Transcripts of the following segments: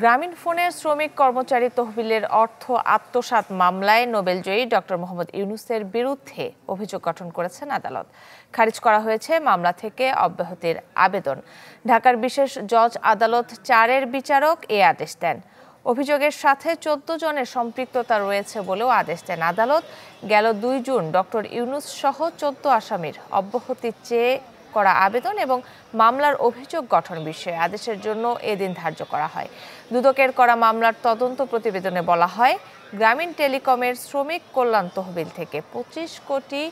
গ্রামীণ ফোনের শ্রমিক কর্মচারী তহবিলের অর্থ আত্মসাত মামলায় নোবেলজয়ী ডক্টর মোহাম্মদ ইউনুসের বিরুদ্ধে অভিযোগ গঠন করেছেন আদালত খারিজ করা হয়েছে মামলা থেকে অব্যাহতির আবেদন ঢাকার বিশেষ জজ আদালত চারের বিচারক এ আদেশ দেন অভিযোগের সাথে চোদ্দ জনের সম্পৃক্ততা রয়েছে বলেও আদেশ দেন আদালত গেল দুই জুন ডক্টর ইউনুস সহ চোদ্দ আসামির অব্যাহতি চেয়ে করা আবেদন এবং মামলার অভিযোগ গঠন বিষয়ে আদেশের জন্য এদিন ধার্য করা হয় দুদকের করা মামলার তদন্ত প্রতিবেদনে বলা হয় গ্রামীণ টেলিকমের শ্রমিক কল্যাণ তহবিল থেকে পঁচিশ কোটি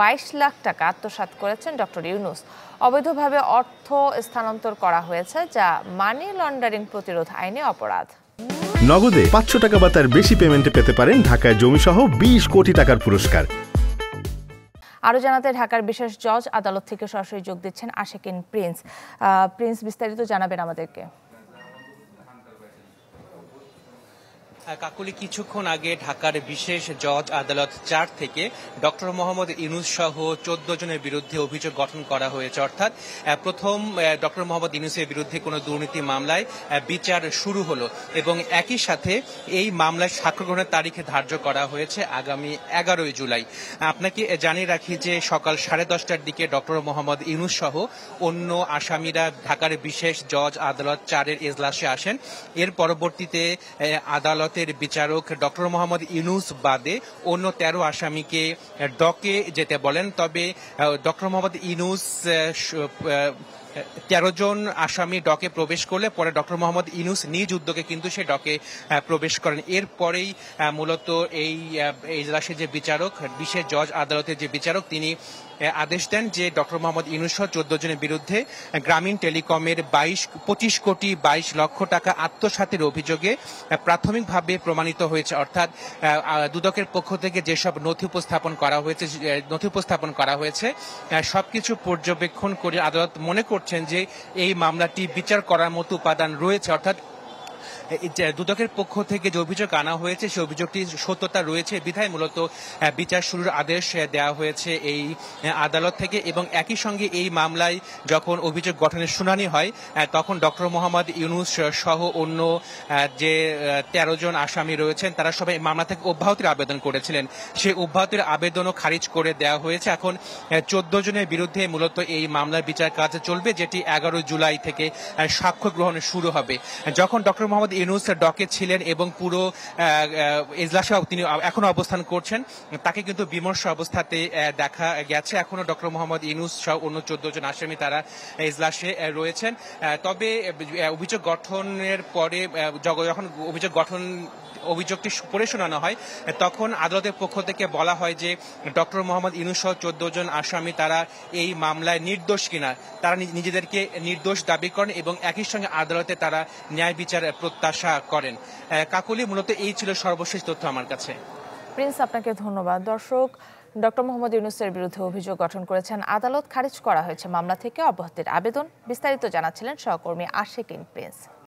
বাইশ লাখ টাকা আত্মসাত করেছেন ডক্টর ইউনুস অবৈধভাবে অর্থ স্থানান্তর করা হয়েছে যা মানি লন্ডারিং প্রতিরোধ আইনে অপরাধ নগদে পাঁচশো টাকা বা তার বেশি পেমেন্টে পেতে পারেন ঢাকায় জমিসহ বিশ কোটি টাকার পুরস্কার আরও জানাতে ঢাকার বিশেষ জজ আদালত থেকে সরাসরি যোগ দিচ্ছেন আশেকিন প্রিন্স প্রিন্স বিস্তারিত জানাবেন আমাদেরকে কাকুলি কিছুক্ষণ আগে ঢাকার বিশেষ জজ আদালত চার থেকে ডক্টর মোহাম্মদ ইনুস সহ চোদ্দ জনের বিরুদ্ধে অভিযোগ গঠন করা হয়েছে অর্থাৎ প্রথম ডক্টর মোহাম্মদ ইনুসের বিরুদ্ধে কোনো দুর্নীতি মামলায় বিচার শুরু হলো এবং একই সাথে এই মামলায় সাক্ষ্য গ্রহণের তারিখে ধার্য করা হয়েছে আগামী এগারোই জুলাই আপনাকে জানিয়ে রাখি যে সকাল সাড়ে দশটার দিকে ডক্টর মোহাম্মদ ইনুস সহ অন্য আসামিরা ঢাকার বিশেষ জজ আদালত চারের এজলাসে আসেন এর পরবর্তীতে আদালত আদালতের বিচারক ডক্টর মোহাম্মদ ইউনুস বাদে অন্য তেরো আসামিকে ডকে যেতে বলেন তবে ডক্টর মোহাম্মদ ইউনুস তেরো জন আসামি ডকে প্রবেশ করলে পরে ডক্টর মোহাম্মদ ইনুস নিজ উদ্যোগে কিন্তু সে ডকে প্রবেশ করেন এরপরেই মূলত এই এজলাসের যে বিচারক বিশেষ জজ আদালতের যে বিচারক তিনি আদেশ দেন যে ডক্টর মোহাম্মদ ইনুসহ চোদ্দ জনের বিরুদ্ধে গ্রামীণ টেলিকমের বাইশ পঁচিশ কোটি বাইশ লক্ষ টাকা আত্মসাতের অভিযোগে প্রাথমিকভাবে প্রমাণিত হয়েছে অর্থাৎ দুদকের পক্ষ থেকে যেসব নথি উপস্থাপন করা হয়েছে নথি উপস্থাপন করা হয়েছে সবকিছু পর্যবেক্ষণ করে আদালত মনে করছেন যে এই মামলাটি বিচার করার মতো উপাদান রয়েছে অর্থাৎ দুদকের পক্ষ থেকে যে অভিযোগ আনা হয়েছে সেই অভিযোগটি সত্যতা রয়েছে বিধায় মূলত বিচার শুরুর আদেশ দেওয়া হয়েছে এই আদালত থেকে এবং একই সঙ্গে এই মামলায় যখন অভিযোগ গঠনের শুনানি হয় তখন ডক্টর মোহাম্মদ ইউনুস সহ অন্য যে তেরো জন আসামি রয়েছেন তারা সবাই মামলা থেকে অব্যাহতির আবেদন করেছিলেন সেই অব্যাহতির আবেদনও খারিজ করে দেওয়া হয়েছে এখন চোদ্দ জনের বিরুদ্ধে মূলত এই মামলার বিচার কাজ চলবে যেটি এগারো জুলাই থেকে সাক্ষ্য গ্রহণ শুরু হবে যখন ডক্টর মোহাম্মদ ইউনুস ডকে ছিলেন এবং পুরো এজলাসে তিনি এখনো অবস্থান করছেন তাকে কিন্তু বিমর্ষ অবস্থাতে দেখা গেছে এখনো ডক্টর মোহাম্মদ ইউনুস সহ অন্য চোদ্দ জন আসামি তারা এজলাসে রয়েছেন তবে অভিযোগ গঠনের পরে যখন অভিযোগ গঠন অভিযোগটি পরে শোনানো হয় তখন আদালতের পক্ষ থেকে বলা হয় যে ডক্টর মোহাম্মদ ইউনুস সহ চোদ্দ জন আসামি তারা এই মামলায় নির্দোষ কিনা তারা নিজেদেরকে নির্দোষ দাবি করেন এবং একই সঙ্গে আদালতে তারা ন্যায় বিচার প্রত্যাশা করেন কাকুলি মূলত এই ছিল সর্বশেষ তথ্য আমার কাছে প্রিন্স আপনাকে ধন্যবাদ দর্শক ডক্টর মোহাম্মদ ইউনুসের বিরুদ্ধে অভিযোগ গঠন করেছেন আদালত খারিজ করা হয়েছে মামলা থেকে অব্যাহতির আবেদন বিস্তারিত জানাচ্ছিলেন সহকর্মী আশেকিন প্রিন্স